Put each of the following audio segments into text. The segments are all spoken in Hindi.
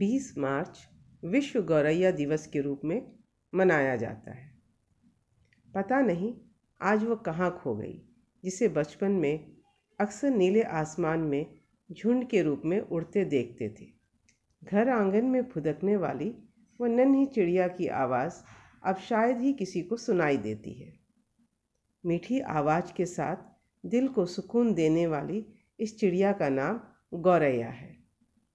20 मार्च विश्व गौरैया दिवस के रूप में मनाया जाता है पता नहीं आज वह कहाँ खो गई जिसे बचपन में अक्सर नीले आसमान में झुंड के रूप में उड़ते देखते थे घर आंगन में फुदकने वाली वह नन्ही चिड़िया की आवाज़ अब शायद ही किसी को सुनाई देती है मीठी आवाज़ के साथ दिल को सुकून देने वाली इस चिड़िया का नाम गौरैया है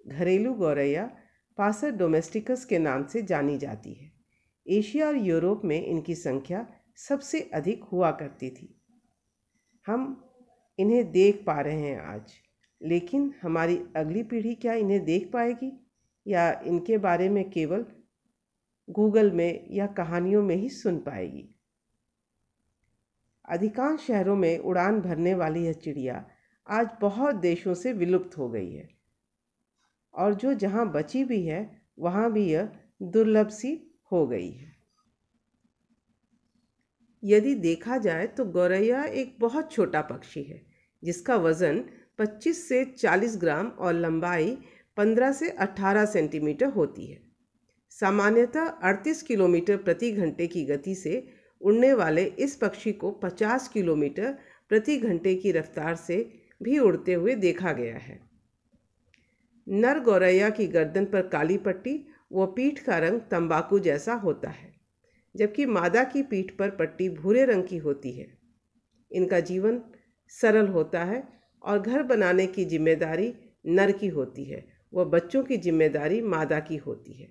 घरेलू गौरैया पासर डोमेस्टिकस के नाम से जानी जाती है एशिया और यूरोप में इनकी संख्या सबसे अधिक हुआ करती थी हम इन्हें देख पा रहे हैं आज लेकिन हमारी अगली पीढ़ी क्या इन्हें देख पाएगी या इनके बारे में केवल गूगल में या कहानियों में ही सुन पाएगी अधिकांश शहरों में उड़ान भरने वाली यह चिड़िया आज बहुत देशों से विलुप्त हो गई है और जो जहाँ बची भी है वहाँ भी यह दुर्लभ सी हो गई है यदि देखा जाए तो गौरैया एक बहुत छोटा पक्षी है जिसका वज़न 25 से 40 ग्राम और लंबाई 15 से 18 सेंटीमीटर होती है सामान्यतः 38 किलोमीटर प्रति घंटे की गति से उड़ने वाले इस पक्षी को 50 किलोमीटर प्रति घंटे की रफ्तार से भी उड़ते हुए देखा गया है नर गौरैया की गर्दन पर काली पट्टी व पीठ का रंग तंबाकू जैसा होता है जबकि मादा की पीठ पर पट्टी भूरे रंग की होती है इनका जीवन सरल होता है और घर बनाने की जिम्मेदारी नर की होती है व बच्चों की जिम्मेदारी मादा की होती है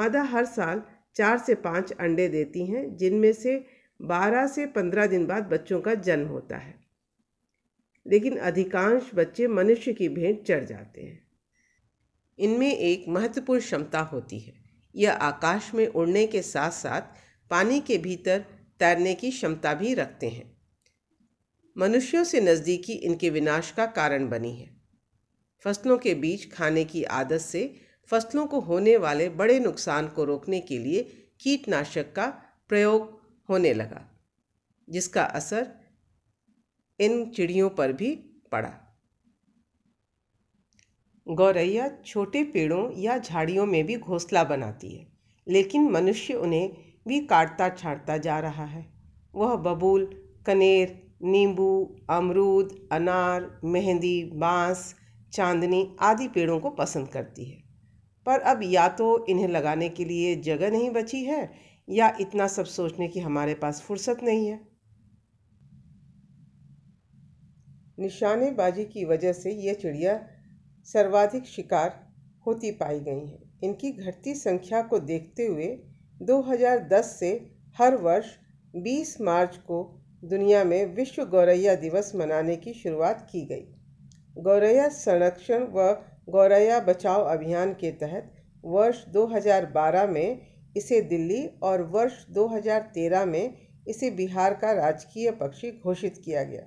मादा हर साल चार से पाँच अंडे देती हैं जिनमें से बारह से पंद्रह दिन बाद बच्चों का जन्म होता है लेकिन अधिकांश बच्चे मनुष्य की भेंट चढ़ जाते हैं इनमें एक महत्वपूर्ण क्षमता होती है यह आकाश में उड़ने के साथ साथ पानी के भीतर तैरने की क्षमता भी रखते हैं मनुष्यों से नज़दीकी इनके विनाश का कारण बनी है फसलों के बीच खाने की आदत से फसलों को होने वाले बड़े नुकसान को रोकने के लिए कीटनाशक का प्रयोग होने लगा जिसका असर इन चिड़ियों पर भी पड़ा गौरैया छोटे पेड़ों या झाड़ियों में भी घोंसला बनाती है लेकिन मनुष्य उन्हें भी काटता छाटता जा रहा है वह बबूल कनेर नींबू अमरूद अनार मेहंदी बांस चांदनी आदि पेड़ों को पसंद करती है पर अब या तो इन्हें लगाने के लिए जगह नहीं बची है या इतना सब सोचने की हमारे पास फुर्सत नहीं है निशानेबाजी की वजह से यह चिड़िया सर्वाधिक शिकार होती पाई गई हैं इनकी घटती संख्या को देखते हुए 2010 से हर वर्ष 20 मार्च को दुनिया में विश्व गौरैया दिवस मनाने की शुरुआत की गई गौरैया संरक्षण व गौरैया बचाव अभियान के तहत वर्ष 2012 में इसे दिल्ली और वर्ष 2013 में इसे बिहार का राजकीय पक्षी घोषित किया गया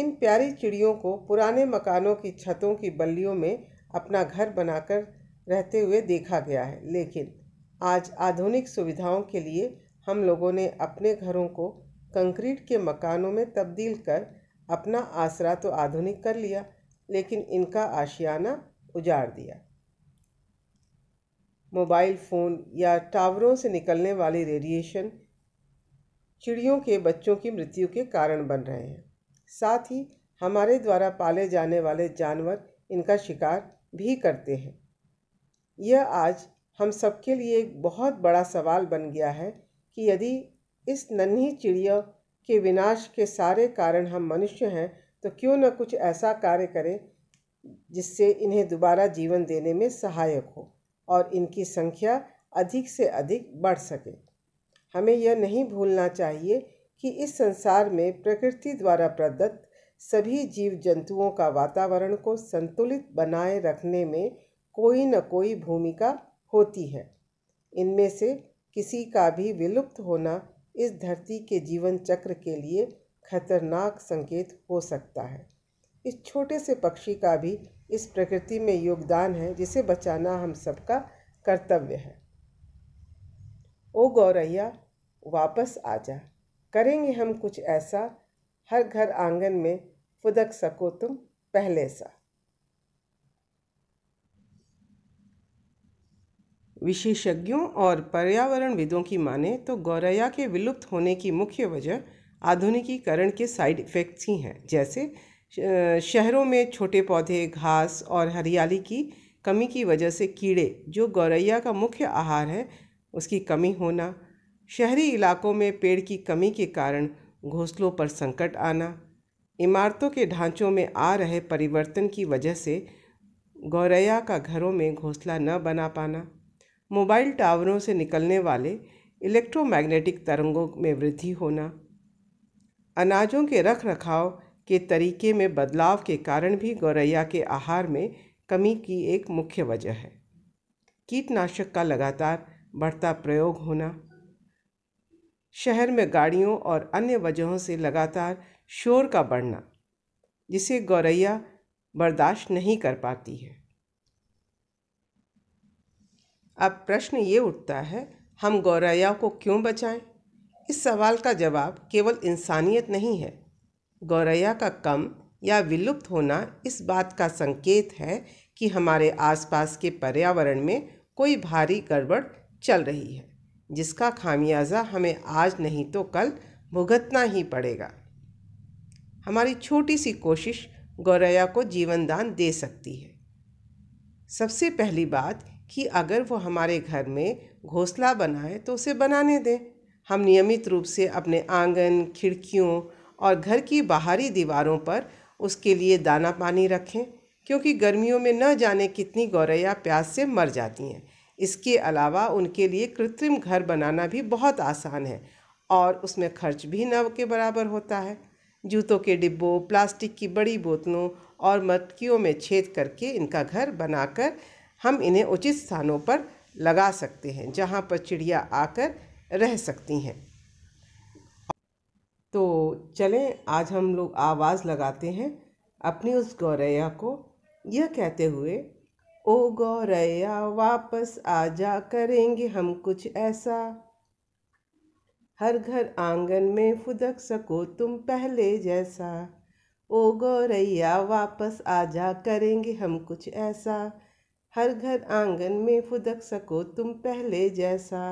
इन प्यारी चिड़ियों को पुराने मकानों की छतों की बल्लियों में अपना घर बनाकर रहते हुए देखा गया है लेकिन आज आधुनिक सुविधाओं के लिए हम लोगों ने अपने घरों को कंक्रीट के मकानों में तब्दील कर अपना आसरा तो आधुनिक कर लिया लेकिन इनका आशियाना उजाड़ दिया मोबाइल फ़ोन या टावरों से निकलने वाली रेडिएशन चिड़ियों के बच्चों की मृत्यु के कारण बन रहे हैं साथ ही हमारे द्वारा पाले जाने वाले जानवर इनका शिकार भी करते हैं यह आज हम सबके लिए एक बहुत बड़ा सवाल बन गया है कि यदि इस नन्ही चिड़िया के विनाश के सारे कारण हम मनुष्य हैं तो क्यों न कुछ ऐसा कार्य करें जिससे इन्हें दोबारा जीवन देने में सहायक हो और इनकी संख्या अधिक से अधिक बढ़ सके हमें यह नहीं भूलना चाहिए कि इस संसार में प्रकृति द्वारा प्रदत्त सभी जीव जंतुओं का वातावरण को संतुलित बनाए रखने में कोई न कोई भूमिका होती है इनमें से किसी का भी विलुप्त होना इस धरती के जीवन चक्र के लिए खतरनाक संकेत हो सकता है इस छोटे से पक्षी का भी इस प्रकृति में योगदान है जिसे बचाना हम सबका कर्तव्य है ओ गौरैया वापस आ जा करेंगे हम कुछ ऐसा हर घर आंगन में फुदक सको तुम पहले सा विशेषज्ञों और पर्यावरणविदों की माने तो गौरैया के विलुप्त होने की मुख्य वजह आधुनिकीकरण के साइड इफ़ेक्ट्स ही हैं जैसे शहरों में छोटे पौधे घास और हरियाली की कमी की वजह से कीड़े जो गौरैया का मुख्य आहार है उसकी कमी होना शहरी इलाकों में पेड़ की कमी के कारण घोंसलों पर संकट आना इमारतों के ढांचों में आ रहे परिवर्तन की वजह से गौरैया का घरों में घोंसला न बना पाना मोबाइल टावरों से निकलने वाले इलेक्ट्रोमैग्नेटिक तरंगों में वृद्धि होना अनाजों के रख रखाव के तरीके में बदलाव के कारण भी गौरैया के आहार में कमी की एक मुख्य वजह है कीटनाशक का लगातार बढ़ता प्रयोग होना शहर में गाड़ियों और अन्य वजहों से लगातार शोर का बढ़ना जिसे गौरैया बर्दाश्त नहीं कर पाती है अब प्रश्न ये उठता है हम गौरैया को क्यों बचाएं? इस सवाल का जवाब केवल इंसानियत नहीं है गौरैया का कम या विलुप्त होना इस बात का संकेत है कि हमारे आसपास के पर्यावरण में कोई भारी गड़बड़ चल रही है जिसका खामियाजा हमें आज नहीं तो कल भुगतना ही पड़ेगा हमारी छोटी सी कोशिश गौरैया को जीवनदान दे सकती है सबसे पहली बात कि अगर वो हमारे घर में घोंसला बनाए तो उसे बनाने दें हम नियमित रूप से अपने आंगन खिड़कियों और घर की बाहरी दीवारों पर उसके लिए दाना पानी रखें क्योंकि गर्मियों में न जाने कितनी गौरैया प्यास से मर जाती हैं इसके अलावा उनके लिए कृत्रिम घर बनाना भी बहुत आसान है और उसमें खर्च भी न के बराबर होता है जूतों के डिब्बों प्लास्टिक की बड़ी बोतलों और मटकियों में छेद करके इनका घर बनाकर हम इन्हें उचित स्थानों पर लगा सकते हैं जहाँ पर चिड़िया आकर रह सकती हैं तो चलें आज हम लोग आवाज़ लगाते हैं अपनी उस गौरैया को यह कहते हुए ओ गौरैया वापस आ जा करेंगे हम कुछ ऐसा हर घर आंगन में फुदक सको तुम पहले जैसा ओ गौरैया वापस आ जा करेंगे हम कुछ ऐसा हर घर आंगन में फुदक सको तुम पहले जैसा